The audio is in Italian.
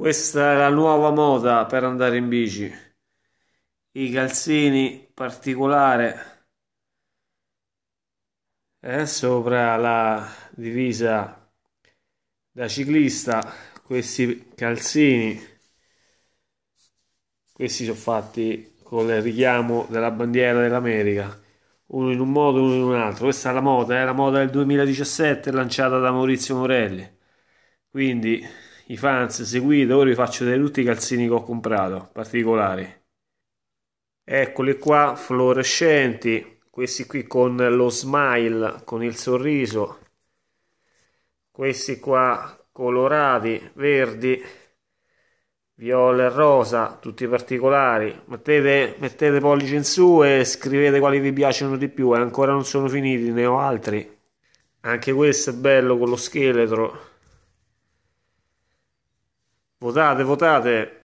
Questa è la nuova moda per andare in bici. I calzini particolare eh, sopra la divisa da ciclista. Questi calzini, questi sono fatti con il richiamo della bandiera dell'America, uno in un modo uno in un altro. Questa è la moda, è eh, la moda del 2017 lanciata da Maurizio Morelli. Quindi i fans, seguite, ora vi faccio vedere tutti i calzini che ho comprato, particolari. Eccoli qua, fluorescenti, questi qui con lo smile, con il sorriso, questi qua colorati, verdi, viola e rosa, tutti particolari. Mettete, mettete pollice in su e scrivete quali vi piacciono di più, e eh, ancora non sono finiti, ne ho altri. Anche questo è bello con lo scheletro. Votate, votate.